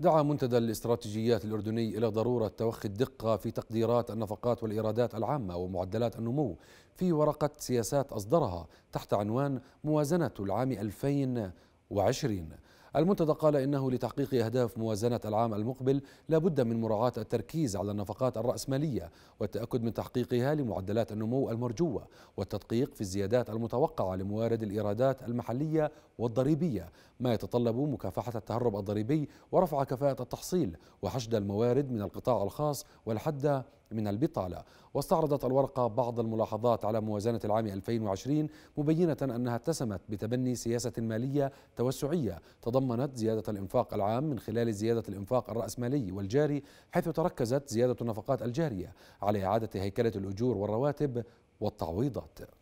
دعا منتدى الاستراتيجيات الأردني إلى ضرورة توخي الدقة في تقديرات النفقات والإيرادات العامة ومعدلات النمو في ورقة سياسات أصدرها تحت عنوان موازنة العام 2020 المنتدى قال إنه لتحقيق أهداف موازنة العام المقبل لابد من مراعاة التركيز على النفقات الرأسمالية والتأكد من تحقيقها لمعدلات النمو المرجوة والتدقيق في الزيادات المتوقعة لموارد الإيرادات المحلية والضريبية ما يتطلب مكافحة التهرب الضريبي ورفع كفاءة التحصيل وحشد الموارد من القطاع الخاص والحد من البطالة واستعرضت الورقة بعض الملاحظات على موازنة العام 2020 مبينة أنها اتسمت بتبني سياسة مالية توسعية تضم تضمنت زيادة الإنفاق العام من خلال زيادة الإنفاق الرأسمالي والجاري حيث تركزت زيادة النفقات الجارية على إعادة هيكلة الأجور والرواتب والتعويضات